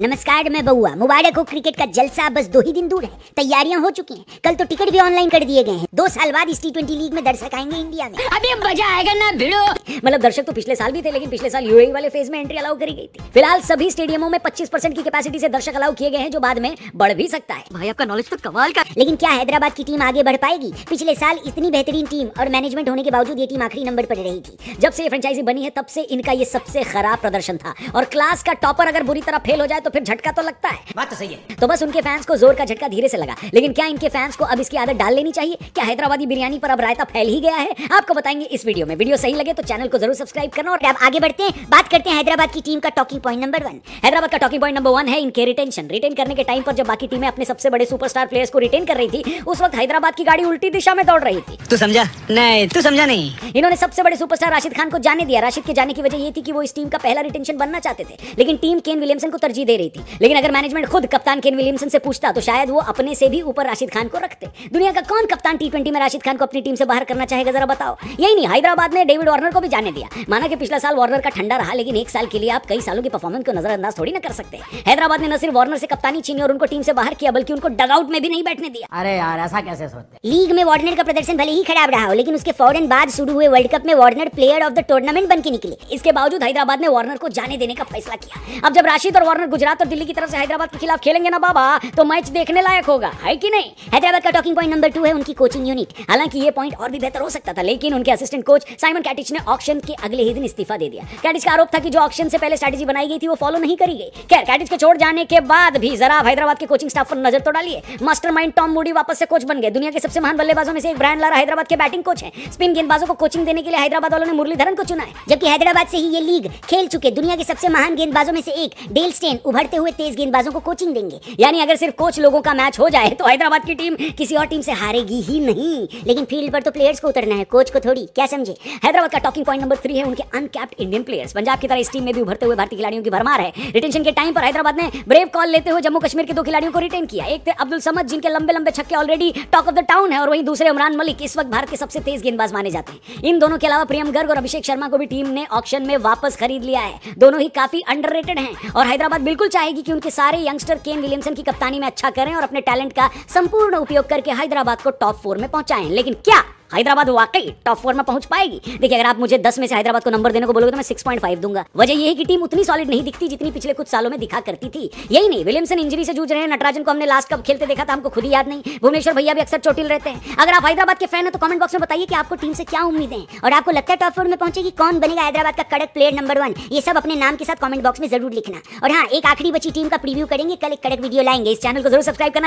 नमस्कार मैं बउआ मुबारक हो क्रिकेट का जलसा बस दो ही दिन दूर है तैयारियां हो चुकी हैं कल तो टिकट भी ऑनलाइन कर दिए गए हैं दो साल बाद इस टी ट्वेंटी लीग में दर्शक आएंगे इंडिया में अभी मजा आएगा ना भिड़ो मतलब दर्शक तो पिछले साल भी थे लेकिन पिछले साल यू e वाले फेज में एंट्री अलाउ करी गई थी फिलहाल सभी स्टेडियमों में पच्चीस की कैपेसिटी से दर्शक अलाउ किए गए हैं जो बाद में बढ़ भी सकता है भाई आपका नॉलेज तो कमाल का लेकिन क्या हैदराबाद की टीम आगे बढ़ पाएगी पिछले साल इतनी बेहतरीन टीम और मैनेजमेंट होने के बावजूद ये टीम आखिरी नंबर पर रही थी जब से ये फ्रेंचाइजी बनी है तब से इनका ये सबसे खराब प्रदर्शन था और क्लास का टॉपर अगर बुरी तरह फेल हो जाए तो तो फिर झटका तो लगता है बात तो सही है तो बस उनके फैंस को जोर का झटका धीरे से लगा लेकिन क्या इनके फैंस को अब इसकी आदत डाल लेनी चाहिए क्या हैदराबादी बिरयानी पर अब रायता फैल ही गया है आपको बताएंगे इस वीडियो में वीडियो सही लगे तो चैनल को जरूर सब्सक्राइब करना और अब आगे बढ़ते हैं बात करते हैं हैदराबाद की टीम का talking point number one Hyderabad का टॉकिंग पॉइंट नंबर वन है इनके रिटेंशन रिटेन करने के टाइम पर जब बाकी टीमें अपने सबसे बड़े सुपरस्टार प्लेयर्स को रिटेन कर रही थी उस वक्त हैदराबाद की गाड़ी उल्टी दिशा में दौड़ रही थी तू समझा नहीं तू समझा नहीं इन्होंने सबसे बड़े सुपरस्टार राशिद खान को जाने दिया राशिद के जाने की वजह यह थी कि वो इस टीम का पहला रिटेंशन बनना चाहते थे लेकिन टीम केन विलियमसन को तरजीह दे रही थी लेकिन अगर मैनेजमेंट खुद कप्तान केन विलियमसन से पूछता तो शायद वो अपने से भी ऊपर राशिद खान को रखते दुनिया का कौन कप्तान टी ट्वेंटी में राशिद खान को अपनी टीम से बाहर करना चाहेगा जरा बताओ यही नहीं हैदराबाद ने डेविड वार्नर को भी जाने दिया माना कि पिछला साल वार्नर का ठंडा रहा लेकिन एक साल के लिए आप कई सालों की परफॉर्मेंस को नजरअंदाज थोड़ी ना कर सकते हैदराबाद ने न सिर्फ वार्नर से कप्तानी छीनी और उनको टीम से बाहर किया बल्कि उनको डगआउट में भी नहीं बैठने दिया अरे यार ऐसा कैसे सोचते लीग में वार्नर का प्रदर्शन भले ही खराब रहा हो लेकिन उसके फौरन बाद शुरू हुए वर्ल्ड कप में Warner player of the tournament बन के निकले इसके बावजूद हैदराबाद ने वार्नर को जाने देने का फैसला किया अब जब राशिद और वार्नर गुजरात गुजरात और दिल्ली की तरफ से हैदराबाद के खिलाफ खेलेंगे ना बाबा तो मैच देखने लायक होगा है कि नहीं हैदराबाद का टॉकिंग पॉइंट नंबर टू है उनकी कोचिंग यूनिट हालांकि ये पॉइंट और भी बेहतर हो सकता था लेकिन उनके असिस्टेंट कोच साइमन कैटिच ने ऑक्शन के अगले ही दिन इस्तीफा दे दिया कैटिच का आरोप था कि जो ऑक्शन से पहले स्ट्रैटेजी बनाई गई थी वो फॉलो नहीं करी गई खैर कैटिच को छोड़ जाने के बाद भी जरा हैदराबाद के कोचिंग स्टाफ पर नजर तो डालिए मास्टरमाइंड टॉम मूडी वापस से कोच बन गए दुनिया के सबसे महान बल्लेबाजों में से एक ब्रांड लारा हैदराबाद के बैटिंग कोच है स्पिन गेंदबाजों को कोचिंग देने के लिए हैदराबाद वालों ने मुरलीधरन को चुना है जबकि हैदराबाद से ही ये लीग खेल चुके दुनिया के सबसे महान गेंदबाजों में से एक डेल स्टेन उभर उभरते हुए तेज गेंदबाजों को कोचिंग देंगे यानी अगर सिर्फ कोच लोगों का मैच हो जाए तो हैदराबाद की टीम किसी और टीम से हारेगी ही नहीं लेकिन फील्ड पर तो प्लेयर्स को उतरना है कोच को थोड़ी क्या समझे हैदराबाद का टॉकिंग पॉइंट नंबर थ्री है उनके अनकैप्ड इंडियन प्लेयर्स पंजाब की तरह इस टीम में भी उभरते हुए भारतीय खिलाड़ियों की भरमार है रिटेंशन के टाइम पर हैदराबाद ने ब्रेव कॉल लेते हुए जम्मू कश्मीर के दो खिलाड़ियों को रिटेन किया एक थे अब्दुल समद जिनके लंबे लंबे छक्के already talk of the town है और वहीं दूसरे उमरान मलिक इस वक्त भारत के सबसे तेज गेंदबाज माने जाते हैं इन दोनों के अलावा प्रियम गर्ग और अभिषेक शर्मा को भी टीम ने ऑप्शन में वापस खरीद लिया है दोनों ही काफी अंडर हैं और हैदराबाद बिल्कुल बिल्कुल चाहेगी कि उनके सारे यंगस्टर केन विलियमसन की कप्तानी में अच्छा करें और अपने टैलेंट का संपूर्ण उपयोग करके हैदराबाद को टॉप फोर में पहुंचाएं लेकिन क्या हैदराबाद वाकई टॉप फोर में पहुंच पाएगी देखिए अगर आप मुझे दस में से हैदराबाद को नंबर देने को बोलोगे तो मैं सिक्स पॉइंट फाइव दूंगा वजह यही की टीम उतनी सॉलिड नहीं दिखती जितनी पिछले कुछ सालों में दिखा करती थी यही नहीं विलियमसन इंजरी से जूझ रहे हैं नटराजन को हमने लास्ट कब खेलते देखा था हमको खुद ही याद नहीं भुवनेश्वर भैया भी अक्सर चोटिल रहते हैं अगर आप हैदराबाद के फैन है तो कमेंट बॉक्स में बताइए कि आपको टीम से क्या उम्मीद है और आपको लगता है टॉप फोर में पहुंचेगी कौन बनेगा हैदराबाद का कड़क प्लेयर नंबर वन ये सब अपने नाम के साथ कमेंट बॉक्स में जरूर लिखना और हाँ एक आखिरी बची टीम का प्रीव्यू करेंगे कल एक कड़क वीडियो लाएंगे इस चैनल को जरूर सब्सक्राइब करना